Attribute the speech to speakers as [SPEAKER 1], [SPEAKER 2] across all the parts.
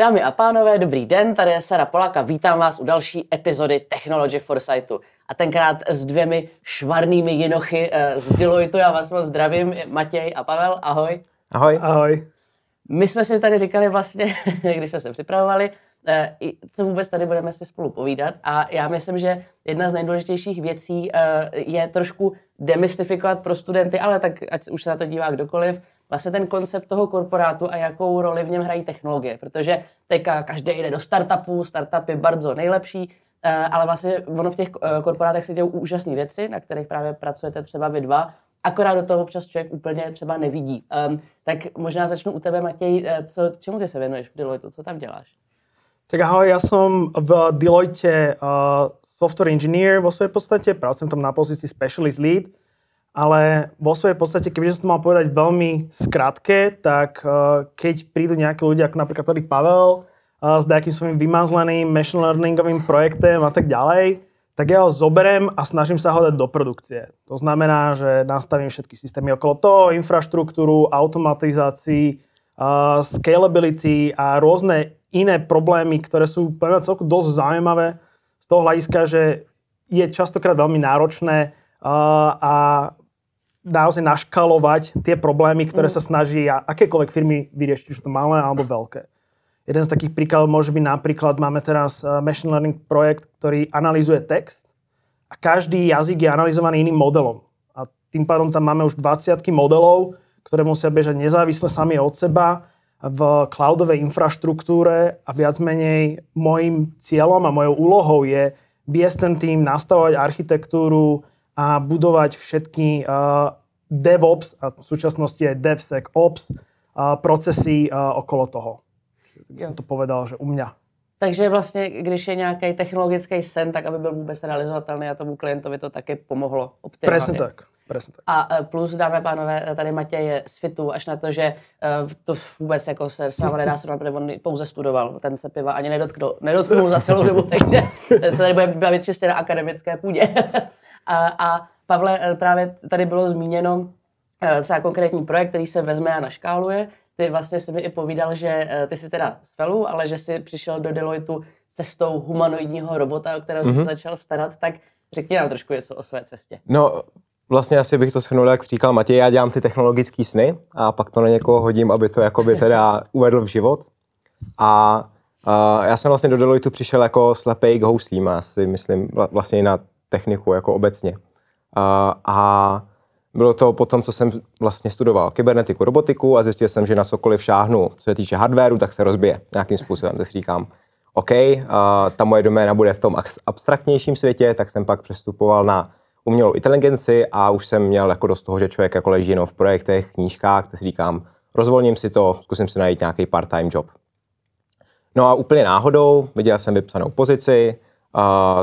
[SPEAKER 1] Dámy a pánové, dobrý den, tady je Sara Polaka, vítám vás u další epizody Technology Foresightu. A tenkrát s dvěmi švarnými jinochy eh, z Deloitu, já vás moc zdravím, Matěj a Pavel, ahoj. Ahoj. Ahoj. My jsme si tady říkali vlastně, když jsme se připravovali, eh, co vůbec tady budeme si spolu povídat. A já myslím, že jedna z nejdůležitějších věcí eh, je trošku demystifikovat pro studenty, ale tak ať už se na to dívá kdokoliv, vlastně ten koncept toho korporátu a jakou roli v něm hrají technologie, protože teďka každý jde do startupů, startup je bardzo nejlepší, eh, ale vlastně ono v těch eh, korporátech se dějí úžasné věci, na kterých právě pracujete třeba vy dva, akorát do toho občas člověk úplně třeba nevidí. tak možná začnu u tebe, Matěj, eh, co, čemu ty se věnuješ v Deloitu, co tam děláš?
[SPEAKER 2] Tak ahoj, já jsem v Deloitte uh, software engineer vo své podstatě, pracuji tam na pozici specialist lead, ale vo svojej podstate, keby som to mal povedať veľmi skrátke, tak eh, keď prídu nejakí ľudia, ako napríklad tady Pavel, eh, s nejakým svojím vymazleným machine learningovým projektem a tak ďalej, tak ja ho zoberem a snažím sa ho dať do produkcie. To znamená, že nastavím všetky systémy okolo toho, infraštruktúru, automatizácii, eh, scalability a rôzne iné problémy, ktoré sú poviem celku dosť zaujímavé z toho hľadiska, že je častokrát veľmi náročné a naozaj naškalovať tie problémy, ktoré mm. sa snaží a akékoľvek firmy vyriešiť, sú to malé alebo veľké. Jeden z takých príkladov môže byť napríklad, máme teraz eh, machine learning projekt, ktorý analyzuje text a každý jazyk je analyzovaný iným modelom. A tým pádom tam máme už 20 modelov, ktoré musia bežať nezávisle sami od seba v cloudovej infraštruktúre a viac menej mojím cieľom a mojou úlohou je viesť ten tým, nastavovať architektúru, a budovať všetky DevOps a v súčasnosti aj DevSecOps procesy okolo toho. Tak jsem to povedal, že u mě.
[SPEAKER 1] Takže vlastně, když je nějaký technologický sen, tak aby byl vůbec realizovatelný a tomu klientovi to také pomohlo optimálně. Přesně tak. Presně tak. A e, plus, dámy a pánové, tady Matěj je z FITu až na to, že e, to vůbec jako se s vámi nedá srovnat, protože on pouze studoval, ten se piva ani nedotknul, nedotknul za celou dobu, takže se tady bude bavit čistě na akademické půdě. A, a Pavle, eh, právě tady bylo zmíněno eh, třeba konkrétní projekt, který se vezme a naškáluje. Ty vlastně si mi i povídal, že eh, ty jsi teda z Felu, ale že jsi přišel do Deloitu cestou humanoidního robota, o kterého jsi mm-hmm. začal starat, tak řekni nám trošku něco o své cestě.
[SPEAKER 3] No, vlastně asi bych to shrnul, jak říkal Matěj, já dělám ty technologické sny a pak to na někoho hodím, aby to jakoby teda uvedl v život. A Uh, já jsem vlastně do Deloitu přišel jako slepej k houslím, já si myslím vlastně na techniku jako obecně. A, a bylo to po tom, co jsem vlastně studoval kybernetiku, robotiku a zjistil jsem, že na cokoliv šáhnu, co se týče hardwareu, tak se rozbije nějakým způsobem. Tak říkám, OK, a ta moje doména bude v tom abstraktnějším světě, tak jsem pak přestupoval na umělou inteligenci a už jsem měl jako dost toho, že člověk jako leží jenom v projektech, knížkách, tak si říkám, rozvolním si to, zkusím si najít nějaký part-time job. No a úplně náhodou viděl jsem vypsanou pozici, a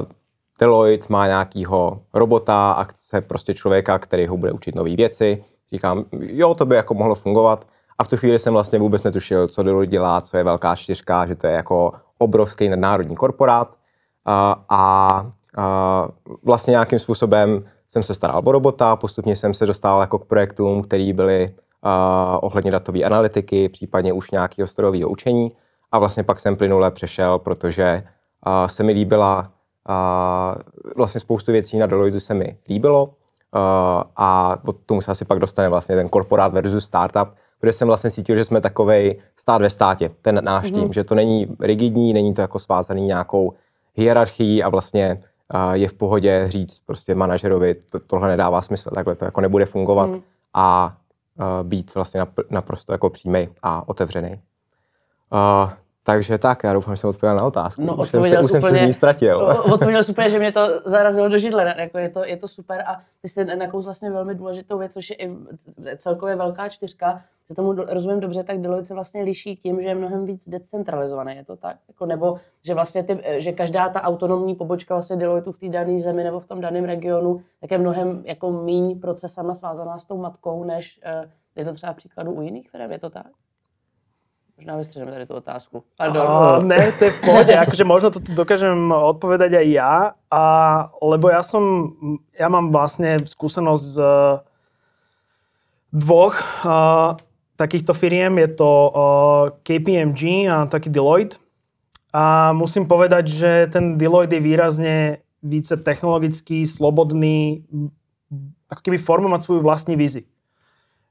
[SPEAKER 3] Deloitte má nějakýho robota a chce prostě člověka, který ho bude učit nové věci. Říkám, jo, to by jako mohlo fungovat. A v tu chvíli jsem vlastně vůbec netušil, co Deloitte dělá, co je velká čtyřka, že to je jako obrovský nadnárodní korporát. A, a, a vlastně nějakým způsobem jsem se staral o robota, postupně jsem se dostal jako k projektům, který byly a, ohledně datové analytiky, případně už nějakého strojového učení. A vlastně pak jsem plynule přešel, protože a, se mi líbila a vlastně spoustu věcí na Deloitte se mi líbilo a od tomu se asi pak dostane vlastně ten korporát versus startup, protože jsem vlastně cítil, že jsme takovej stát ve státě, ten náš mm-hmm. že to není rigidní, není to jako svázaný nějakou hierarchií a vlastně je v pohodě říct prostě manažerovi, to, tohle nedává smysl, takhle to jako nebude fungovat mm. a být vlastně naprosto jako přímý a otevřený. Takže tak, já doufám, že jsem odpověděl na otázku. No, už jsem už jsem se z ní ztratil. odpověděl
[SPEAKER 1] super, že mě to zarazilo do židle. Jako je, to, je to super a ty jsi nakous vlastně velmi důležitou věc, což je i celkově velká čtyřka. Se tomu rozumím dobře, tak Deloitte se vlastně liší tím, že je mnohem víc decentralizované, je to tak? Jako, nebo že vlastně ty, že každá ta autonomní pobočka vlastně Deloitte v té dané zemi nebo v tom daném regionu, tak je mnohem jako míň procesama svázaná s tou matkou, než eh, je to třeba příkladu u jiných firm, je to tak? Možná vystřežeme tady tu otázku. Pardon. A, ne, to je v pohodě, akože
[SPEAKER 2] možno to dokážem odpovedať aj ja. A, lebo ja som, ja mám vlastne skúsenosť z dvoch a, takýchto firiem. Je to a, KPMG a taký Deloitte. A musím povedať, že ten Deloitte je výrazne více technologický, slobodný, ako keby formovať svoju vlastní vizi.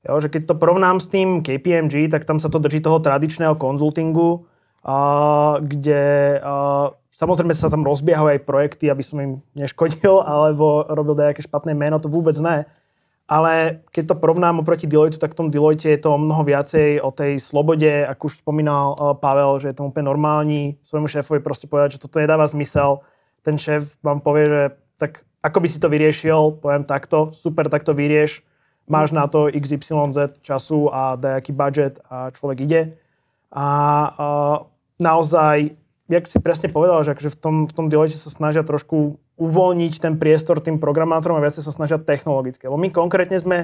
[SPEAKER 2] Jo, že keď to porovnám s tým KPMG, tak tam sa to drží toho tradičného konzultingu, a, kde a, samozrejme sa tam rozbiehajú aj projekty, aby som im neškodil alebo robil nejaké špatné meno, to vôbec ne. Ale keď to porovnám oproti Deloitte, tak v tom Deloitte je to o mnoho viacej o tej slobode, ako už spomínal Pavel, že je to úplne normální svojmu šéfovi prostě povedať, že toto nedáva zmysel. Ten šéf vám povie, že tak ako by si to vyriešil, poviem takto, super, tak to vyrieš máš na to XYZ času a dajaký budget a človek ide. A uh, naozaj, jak si presne povedal, že akože v tom, v tom dilete sa snažia trošku uvoľniť ten priestor tým programátorom a viacej sa snažia technologické. Lebo my konkrétne sme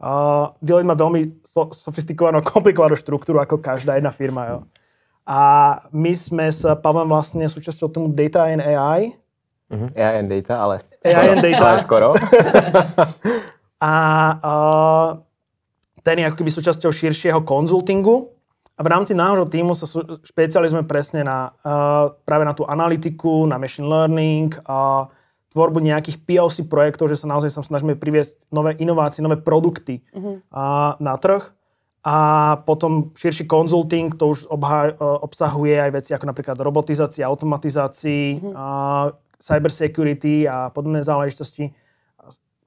[SPEAKER 2] Uh, Deloitte má veľmi so, sofistikovanou, komplikovanou štruktúru ako každá jedna firma. Jo. A my sme s Pavlem vlastne súčasťou tomu Data and AI.
[SPEAKER 3] Mm-hmm. AI and Data, ale AI skoro. AI and data. Ale skoro.
[SPEAKER 2] a ten je ako keby súčasťou širšieho konzultingu. A v rámci nášho týmu sa špecializujeme presne na, uh, práve na tú analytiku, na machine learning, uh, tvorbu nejakých POC projektov, že sa naozaj sa snažíme priviesť nové inovácie, nové produkty uh-huh. uh, na trh. A potom širší konzulting, to už obha- e, obsahuje aj veci ako napríklad robotizácia, automatizácii, uh-huh. Mhm. uh, cybersecurity a podobné záležitosti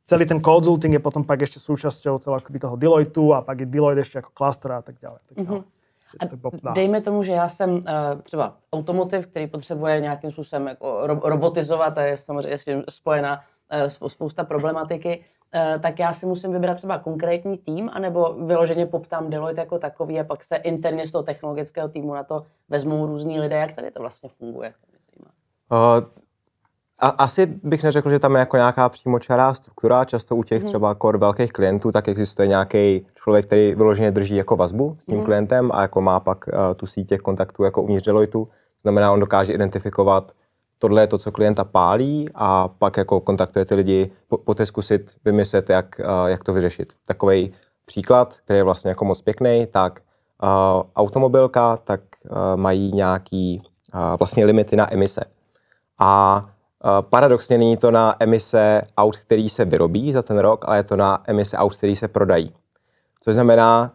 [SPEAKER 2] celý ten consulting je potom pak ešte súčasťou celého toho Deloitu a pak je Deloitte ještě jako cluster a tak dále. Tak dále. Mm-hmm. A dejme
[SPEAKER 1] tomu, že já jsem uh, třeba automotiv, který potřebuje nějakým způsobem jako ro- robotizovat a je samozřejmě s tím spojená uh, spousta problematiky, uh, tak já si musím vybrat třeba konkrétní tým, anebo vyloženě poptám Deloitte jako takový a pak se interně z toho technologického týmu na to vezmou různí lidé. Jak tady to vlastně funguje?
[SPEAKER 3] Uh, a, asi bych neřekl, že tam je jako nějaká přímočará struktura. Často u těch hmm. třeba kor velkých klientů tak existuje nějaký člověk, který vyloženě drží jako vazbu s tím hmm. klientem a jako má pak uh, tu síť těch kontaktů jako uvnitř Deloitu. Znamená, on dokáže identifikovat tohle je to, co klienta pálí a pak jako kontaktuje ty lidi, poté zkusit vymyslet, jak, uh, jak to vyřešit. Takový příklad, který je vlastně jako moc pěkný, tak uh, automobilka, tak uh, mají nějaký uh, vlastně limity na emise. A Eh, paradoxně není to na emise aut, který se vyrobí za ten rok, ale je to na emise aut, který se prodají. Což znamená,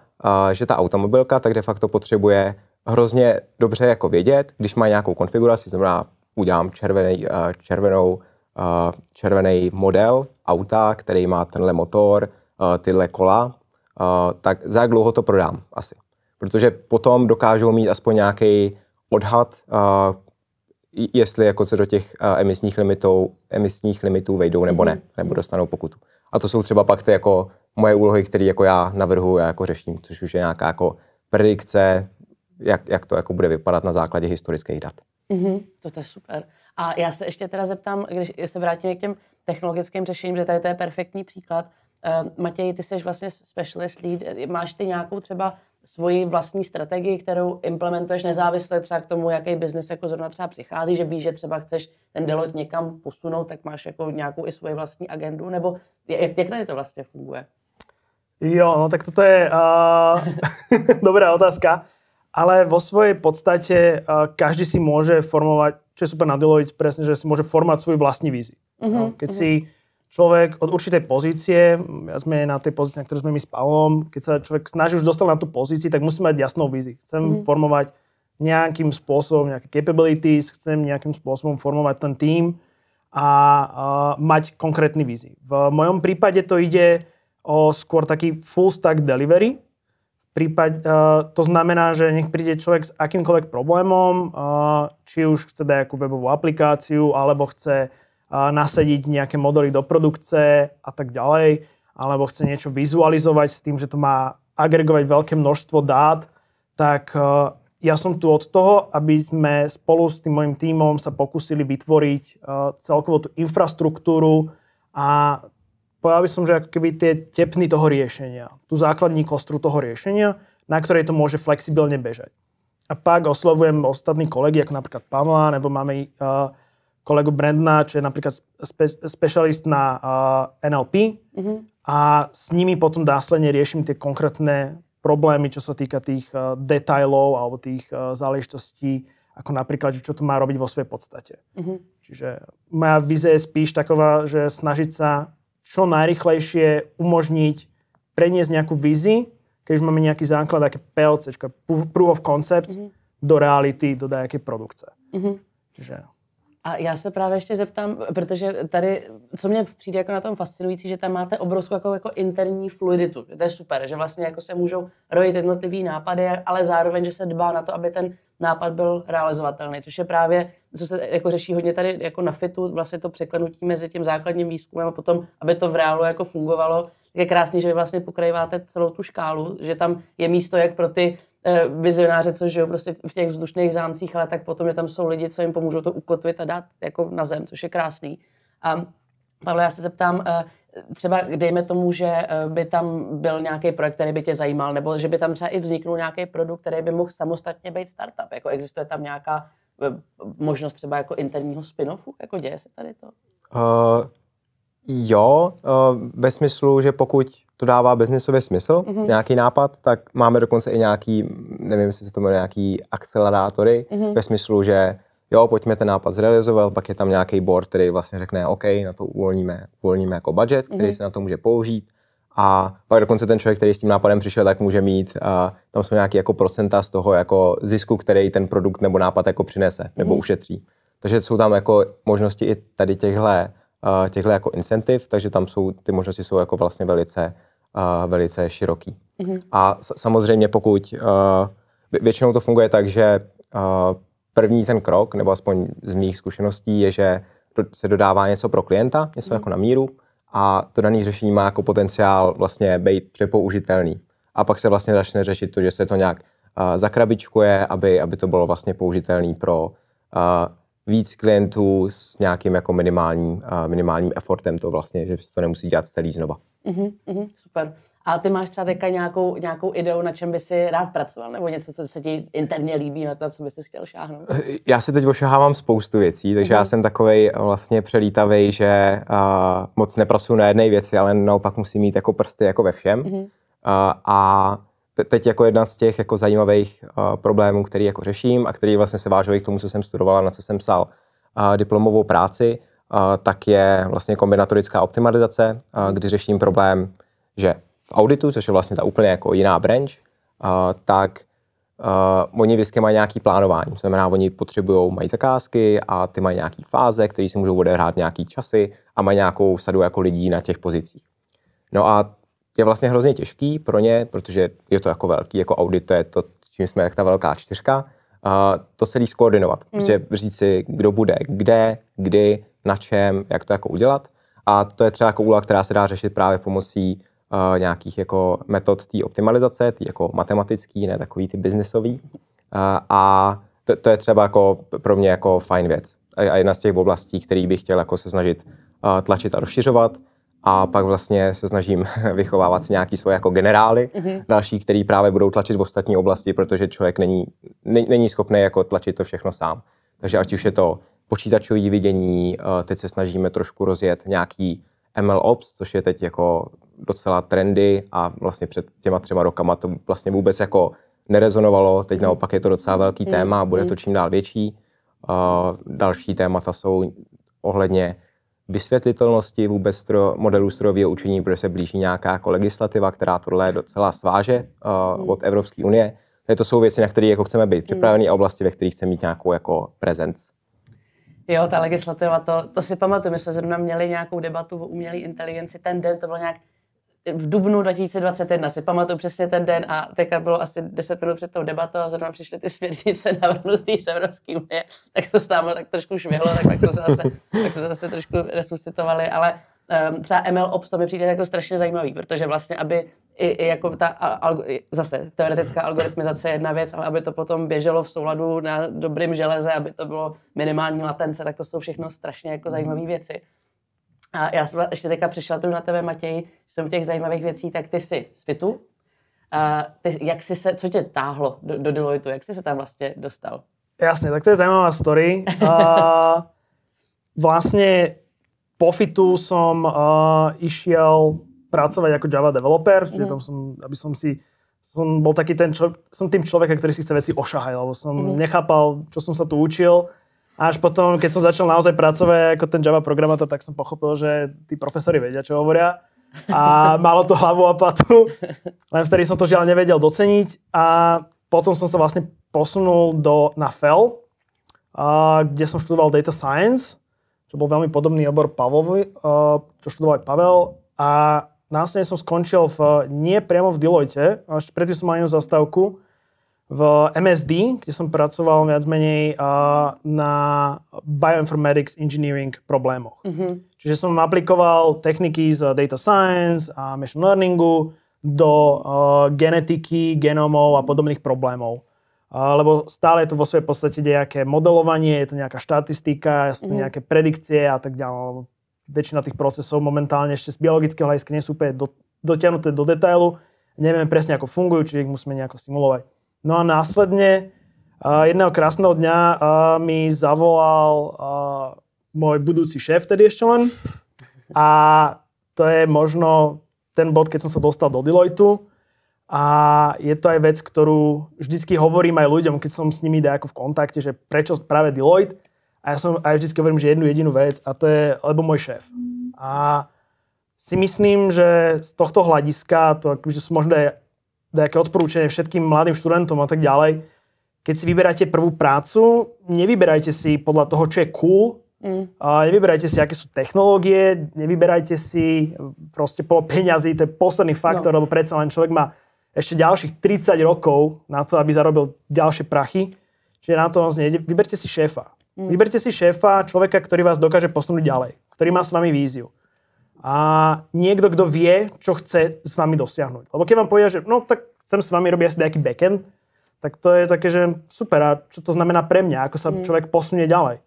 [SPEAKER 3] eh, že ta automobilka tak de facto potřebuje hrozně dobře jako vědět, když má nějakou konfiguraci, znamená udělám červený, eh, červenou, červený model auta, který má tenhle motor, tyhle kola, tak za jak dlouho to prodám asi. Protože potom dokážou mít aspoň nějaký odhad, jestli jako se do těch emisních limitů, emisních limitů vejdou nebo ne, mhm. nebo dostanou pokutu. A to jsou třeba pak ty jako moje úlohy, které jako já navrhu, a jako řeším, což už je nějaká jako predikce, jak, jak to jako bude vypadat na základě historických dat.
[SPEAKER 1] Mm-hmm, to je super. A já se ještě teda zeptám, když se vrátíme k těm technologickým řešením, že tady to je perfektní příklad. Uh, Matěj, ty jsi vlastně specialist lead, máš ty nějakou třeba svoji vlastní strategii, kterou implementuješ nezávisle třeba k tomu, jaký biznis jako zrovna třeba přichází, že víš, že třeba chceš ten Deloitte někam posunout, tak máš jako nějakou i svoji vlastní agendu, nebo jak, jak tady to vlastně funguje?
[SPEAKER 2] Jo, no tak toto je uh, dobrá otázka. Ale vo svojej podstate uh, každý si môže formovať, čo je super na Deloitte, presne, že si môže formovať svoju vlastní vizi,
[SPEAKER 1] Uh mhm, -huh, No, keď uh mhm. -huh.
[SPEAKER 2] si človek od určitej pozície, ja sme na tej pozícii, na ktorú sme my s Pavlom, keď sa človek snaží už dostať na tú pozici, tak musí mať jasnou vízi. Chcem mm. formovať nejakým spôsobom nejaké capabilities, chcem nejakým spôsobom formovať ten tým a a mať konkrétny vízi. V mojom prípade to ide o skôr taký full stack delivery, Prípad, uh, to znamená, že nech príde človek s akýmkoľvek problémom, uh, či už chce dať nejakú webovú aplikáciu, alebo chce nasadiť nejaké modely do produkce a tak ďalej, alebo chce niečo vizualizovať s tým, že to má agregovať veľké množstvo dát, tak e, ja som tu od toho, aby sme spolu s tým mojím týmom sa pokusili vytvoriť e, celkovo tú infrastruktúru a povedal by som, že ako keby tie tepny toho riešenia, tú základní kostru toho riešenia, na ktorej to môže flexibilne bežať. A pak oslovujem ostatní kolegy, ako napríklad Pamela, nebo máme uh, kolegu Brandna, čo je napríklad spe- specialist na uh, eh, NLP mm-hmm. a s nimi potom následne riešim tie konkrétne problémy, čo sa týka tých uh, detailov alebo tých uh, záležitostí, ako napríklad, že čo to má robiť vo svojej podstate. Mm-hmm. Čiže moja vize je spíš taková, že snažiť sa čo najrychlejšie umožniť preniesť nejakú vizi, keď už máme nejaký základ, také PLC, proof of concept, mm-hmm. do reality, do dajaké produkce. Mm-hmm. Čiže...
[SPEAKER 1] A já se právě ještě zeptám, protože tady, co mě přijde jako na tom fascinující, že tam máte obrovskou jako, jako interní fluiditu. To je super, že vlastně jako se můžou rojit jednotlivý nápady, ale zároveň, že se dbá na to, aby ten nápad byl realizovatelný, což je právě, co se jako řeší hodně tady jako na fitu, vlastně to překlenutí mezi tím základním výzkumem a potom, aby to v reálu jako fungovalo, je krásný, že vy vlastně pokrýváte celou tu škálu, že tam je místo jak pro ty Eh, vizionáře, co žijou prostě v těch vzdušných zámcích, ale tak potom, že tam jsou lidi, co jim pomůžou to ukotvit a dát jako na zem, což je krásný. A Pavle, já se zeptám, eh, třeba dejme tomu, že eh, by tam byl nějaký projekt, který by tě zajímal, nebo že by tam třeba i vzniknul nějaký produkt, který by mohl samostatně být startup. Jako existuje tam nějaká možnost třeba jako interního spin-offu? Jako děje se tady to?
[SPEAKER 3] Uh, jo, uh, ve smyslu, že pokud to dává biznisově smysl, mm-hmm. nějaký nápad, tak máme dokonce i nějaký, nevím, jestli se to jmenuje, nějaký akcelerátory mm-hmm. ve smyslu, že jo, pojďme ten nápad zrealizovat, pak je tam nějaký board, který vlastně řekne, OK, na to uvolníme, uvolníme jako budget, který mm-hmm. se na to může použít. A pak dokonce ten člověk, který s tím nápadem přišel, tak může mít, a tam jsou nějaké jako procenta z toho jako zisku, který ten produkt nebo nápad jako přinese mm-hmm. nebo mhm. ušetří. Takže jsou tam jako možnosti i tady těchhle, těchhle jako incentiv, takže tam jsou, ty možnosti jsou jako vlastně velice velice široký. Mm-hmm. A samozřejmě pokud, eh, většinou to funguje tak, že eh, první ten krok, nebo aspoň z mých zkušeností, je, že se dodává něco pro klienta, něco mm-hmm. jako na míru, a to dané řešení má jako potenciál vlastně být přepoužitelný. A pak se vlastně začne řešit to, že se to nějak uh, zakrabičkuje, aby, aby to bylo vlastně použitelné pro uh, víc klientů s nějakým jako minimálním, uh, minimálním effortem to vlastně, že to nemusí dělat celý znova.
[SPEAKER 1] Uh-huh, uh-huh, super. A ty máš třeba teďka nějakou, nějakou ideu, na čem by si rád pracoval, nebo něco, co se ti interně líbí, na to, co bys chtěl šáhnout? Eh,
[SPEAKER 3] já si teď ošahávám spoustu věcí, takže uh-huh. já mhm. jsem takový eh, vlastně přelítavý, že uh, moc neprosu na jedné věci, ale naopak musím mít jako prsty jako ve všem. Uh-huh. Uh, a teď jako jedna z těch jako zajímavých uh, problémů, který jako řeším a který vlastně se vážují k tomu, co jsem studoval a na co jsem psal uh, diplomovou práci, tak je vlastně kombinatorická optimalizace, kdy řeším problém, že v auditu, což je vlastně ta úplně jako jiná branch, tak Uh, oni vždycky mají nějaký plánování, to znamená, oni potřebují, mají zakázky a ty mají nějaký fáze, které si můžou odehrát nějaký časy a mají nějakou sadu jako lidí na těch pozicích. No a je vlastně hrozně těžký pro ně, protože je to jako velký, jako audit, to je to, čím jsme jak ta velká čtyřka, uh, to celý skoordinovat, mm. protože říct si, kdo bude kde, kdy, na čem, jak to jako udělat. A to je třeba jako úloha, která se dá řešit právě pomocí uh, nějakých jako metod té optimalizace, tý jako matematický, ne takový ty biznisový. Uh, eh, a to, to, je třeba jako pro mě jako fajn věc. A, a jedna z těch oblastí, který bych chtěl jako se snažit uh, tlačit a rozšiřovat. A pak vlastně se snažím vychovávat si nějaký svoje jako generály, mm-hmm. další, který právě budou tlačit v ostatní oblasti, protože člověk není, není, není schopný jako tlačit to všechno sám. Takže ať už je to počítačové vidění, eh, teď se snažíme trošku rozjet nějaký ML Ops, což je teď jako docela trendy a vlastně před těma třema rokama to vlastně vůbec jako nerezonovalo, teď naopak je to docela velký mm-hmm. téma a bude to mm-hmm. čím dál větší. Eh, další témata jsou ohledně vysvětlitelnosti vůbec stro, modelů strojového učení, protože se blíží nějaká jako legislativa, která tohle docela sváže uh, od Evropské unie. Tady to jsou věci, na které jako chceme být připraveni a oblasti, ve kterých chceme mít nějakou jako prezenci.
[SPEAKER 1] Jo, ta legislativa, to, to si pamatuju. My jsme zrovna měli nějakou debatu o umělé inteligenci ten den, to bylo nějak v dubnu 2021 si pamatuju přesně ten den a teďka bylo asi 10 minut před tou debatou a zrovna přišly ty směrnice navrhnutý z Evropské unie, tak to s námi tak trošku švihlo, tak, tak, jsme se zase, tak jsme zase trošku resuscitovali, ale um, třeba ML Ops, to mi přijde jako strašně zajímavý, protože vlastně, aby i, i jako ta, algo, zase teoretická algoritmizace je jedna věc, ale aby to potom běželo v souladu na dobrým železe, aby to bylo minimální latence, tak to jsou všechno strašně jako zajímavé hmm. věci. A já jsem ještě teďka přišla tu na tebe, Matěj, že jsem těch zajímavých věcí, tak ty jsi z FITu. A ty, jak jsi se, co tě táhlo do, do Deloitu, jak jsi se tam vlastně dostal?
[SPEAKER 2] Jasně, tak to je zajímavá story. A vlastně po fitu som uh, išiel pracovať ako Java developer, čiže mhm. tam som, aby som si som bol taký ten, čo, som tým človek, ktorý si chce veci ošahaj, lebo som mm. nechápal, čo som sa tu učil. A až potom, keď som začal naozaj pracovať ako ten Java programátor, tak som pochopil, že tí profesori vedia, čo hovoria. A malo to hlavu a patu. Len vtedy som to žiaľ nevedel doceniť. A potom som sa vlastne posunul do, na FEL, kde som študoval Data Science čo bol veľmi podobný obor Pavlovi, eh, čo študoval Pavel. A následne som skončil v, nie priamo v Deloitte, ešte predtým som mal jednu zastávku v MSD, kde som pracoval viac menej eh, na bioinformatics engineering problémoch. Mm-hmm. Čiže som aplikoval techniky z data science a machine learningu do eh, genetiky, genomov a podobných problémov lebo stále je to vo svojej podstate nejaké modelovanie, je to nejaká štatistika, sú to mhm. nejaké predikcie a tak ďalej. Väčšina tých procesov momentálne ešte z biologického hľadiska nie sú úplne do, dotiahnuté do detailu. Nevieme presne, ako fungujú, čiže ich musíme nejako simulovať. No a následne jedného krásneho dňa mi zavolal môj budúci šéf, tedy ešte len. A to je možno ten bod, keď som sa dostal do Deloitu a je to aj vec, ktorú vždycky hovorím aj ľuďom, keď som s nimi ako v kontakte, že prečo práve Deloitte. A ja, som, a ja vždycky hovorím, že jednu jedinú vec a to je, lebo môj šéf. A si myslím, že z tohto hľadiska, to akože sú možné nejaké odporúčanie všetkým mladým študentom a tak ďalej, keď si vyberáte prvú prácu, nevyberajte si podľa toho, čo je cool, Mm. A nevyberajte si, aké sú technológie, nevyberajte si e, proste po peňazí, to je posledný faktor, no. lebo predsa len človek má ešte ďalších 30 rokov na to, aby zarobil ďalšie prachy. Čiže na to moc nejde. Vyberte si šéfa. Mm. Vyberte si šéfa, človeka, ktorý vás dokáže posunúť ďalej, ktorý má s vami víziu. A niekto, kto vie, čo chce s vami dosiahnuť. Lebo keď vám povie, že no tak chcem s vami robiť asi nejaký backend, tak to je také, že super, a čo to znamená pre mňa, ako sa mm. človek posunie ďalej.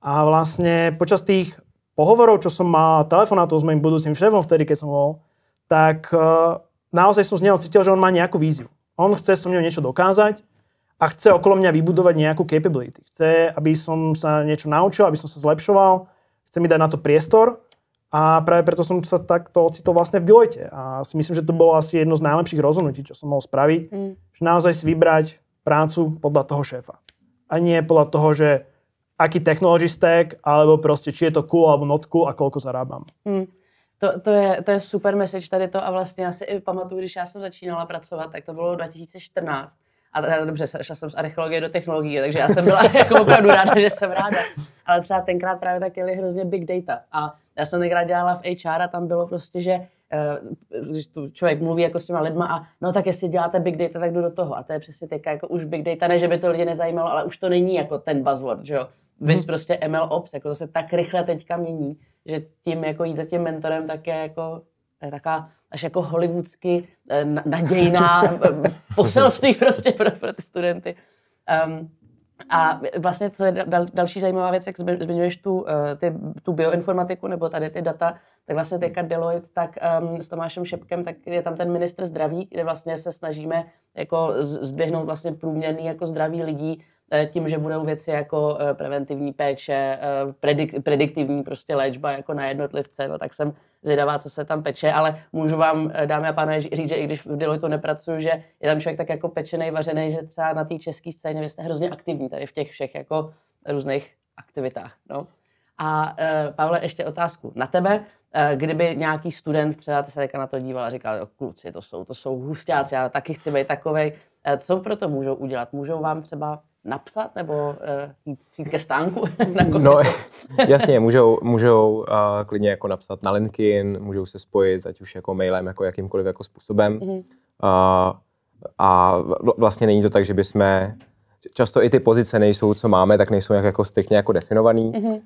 [SPEAKER 2] A vlastne počas tých pohovorov, čo som mal telefonátov s mojim budúcim šéfom vtedy, keď som bol, tak uh, naozaj som z neho cítil, že on má nejakú víziu. On chce so mnou niečo dokázať a chce okolo mňa vybudovať nejakú capability. Chce, aby som sa niečo naučil, aby som sa zlepšoval, chce mi dať na to priestor a práve preto som sa takto ocitol vlastne v Deloitte. A si myslím, že to bolo asi jedno z najlepších rozhodnutí, čo som mohol spraviť, mm. že naozaj si vybrať prácu podľa toho šéfa. A nie podľa toho, že aký technology stack, alebo proste či je to cool alebo not cool a koľko zarábam.
[SPEAKER 1] Mm. To, to, je, to je super message tady to a vlastně já si i pamatuju, když já jsem začínala pracovat, tak to bylo 2014. A teda, dobře, šla jsem z archeologie do technologie, takže já jsem byla jako opravdu ráda, že jsem ráda. Ale třeba tenkrát právě tak jeli hrozně big data. A já jsem tenkrát dělala v HR a tam bylo prostě, že eh, když tu člověk mluví jako s těma lidma a no tak jestli děláte big data, tak jdu do toho. A to je přesně teďka jako už big data, ne, že by to lidi nezajímalo, ale už to není jako ten buzzword, že jo. Vys hmm. prostě ML Ops, jako to se tak rychle teďka mění, že tím jako jít za tím mentorem tak je jako to je taková až jako hollywoodsky eh, nadějná poselství prostě pro, pro ty studenty. Um, a vlastně, co je dal, další zajímavá věc, jak zmiňuješ tu, uh, ty, tu bioinformatiku nebo tady ty data, tak vlastně teďka Deloitte tak um, s Tomášem Šepkem, tak je tam ten minister zdraví, kde vlastně se snažíme jako zdvihnout vlastně průměrný jako zdraví lidí Eh, tím, že budou věci jako eh, preventivní péče, eh, predik, prediktivní prostě léčba jako na jednotlivce, no tak jsem zvědavá, co se tam peče, ale můžu vám, dámy a pane, říct, že i když v Deloitu nepracuju, že je tam člověk tak jako pečený, vařený, že třeba na té české scéně jste hrozně aktivní tady v těch všech jako různých aktivitách. No. A uh, Pavle, ještě otázku na tebe. Uh, kdyby nějaký student třeba se teďka na to díval a říkal, jo, kluci, to jsou, to jsou hustáci, já taky chci být takovej, uh, co pro to můžou udělat? Můžou vám třeba napsat nebo eh, jít ke stánku? no,
[SPEAKER 3] jasně, můžou, můžou uh, klidně jako napsat na LinkedIn, můžou se spojit, ať už jako mailem, jako jakýmkoliv jako způsobem. Mm-hmm. Uh, a vlastně není to tak, že bychom často i ty pozice nejsou, co máme, tak nejsou nějak jako striktně jako definovaný, mm-hmm. uh,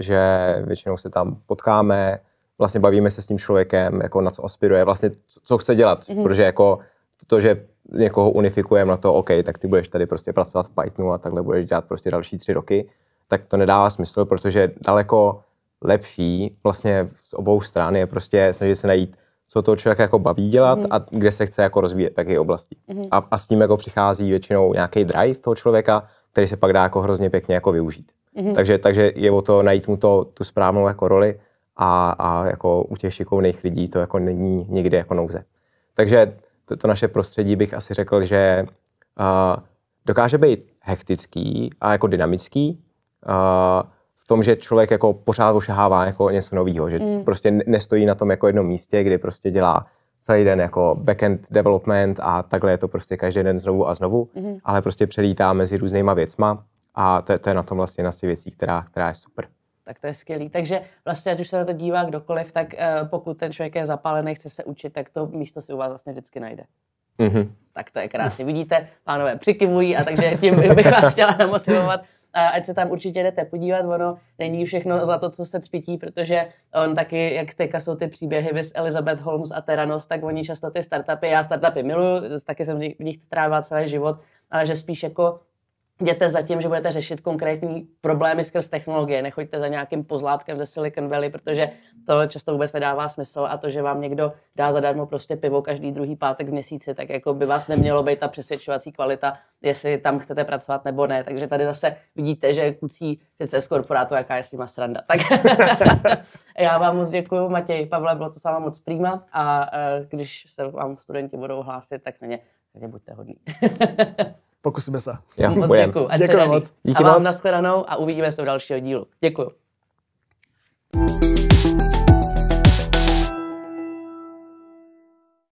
[SPEAKER 3] že většinou se tam potkáme, vlastně bavíme se s tím člověkem, jako na co aspiruje, vlastně co chce dělat, mm-hmm. protože jako to, že někoho unifikujeme na to, OK, tak ty budeš tady prostě pracovat v Pythonu a takhle budeš dělat prostě další tři roky, tak to nedává smysl, protože daleko lepší vlastně z obou stran je prostě snažit se najít, co toho člověka jako baví dělat mm. a kde se chce jako rozvíjet, v jaké oblasti. Mm. A, a s tím jako přichází většinou nějaký drive toho člověka, který se pak dá jako hrozně pěkně jako využít. Mm. Takže, takže je o to najít mu to, tu správnou jako roli a, a jako u těch šikovných lidí to jako není nikdy jako nouze. Takže to, to naše prostředí bych asi řekl, že uh, dokáže být hektický a jako dynamický uh, v tom, že člověk jako pořád ošahává jako něco nového, že mm. prostě nestojí na tom jako jednom místě, kdy prostě dělá celý den jako backend development a takhle je to prostě každý den znovu a znovu, mm. ale prostě přelítá mezi různýma věcma a to, to je na tom vlastně na těch věcí, která, která je super
[SPEAKER 1] tak to je skvělý. Takže vlastně, ať už se na to dívá kdokoliv, tak eh, pokud ten člověk je zapálený, chce se učit, tak to místo si u vás vlastně vždycky najde. Mm-hmm. Tak to je krásně. Vidíte, pánové přikivují a takže tím bych vás chtěla namotivovat. Ať se tam určitě jdete podívat, ono není všechno za to, co se třpití, protože on taky, jak teďka jsou ty příběhy bez Elizabeth Holmes a Teranos, tak oni často ty startupy, já startupy miluju, taky jsem v nich trávila celý život, ale že spíš jako jděte za tím, že budete řešit konkrétní problémy skrz technologie. Nechoďte za nějakým pozlátkem ze Silicon Valley, protože to často vůbec nedává smysl a to, že vám někdo dá zadarmo prostě pivo každý druhý pátek v měsíci, tak jako by vás nemělo být ta přesvědčovací kvalita, jestli tam chcete pracovat nebo ne. Takže tady zase vidíte, že kucí sice z korporátu, jaká je s nima sranda. Tak já vám moc děkuji, Matěj, Pavle, bylo to s váma moc přímá a eh, když se vám studenti budou hlásit, tak na ně, na ně buďte hodní.
[SPEAKER 2] Pokusíme se. Jo, moc děkuji. děkuji Moc. Díky a vám moc.
[SPEAKER 1] nashledanou a uvidíme se u dalšího dílu. Děkuji.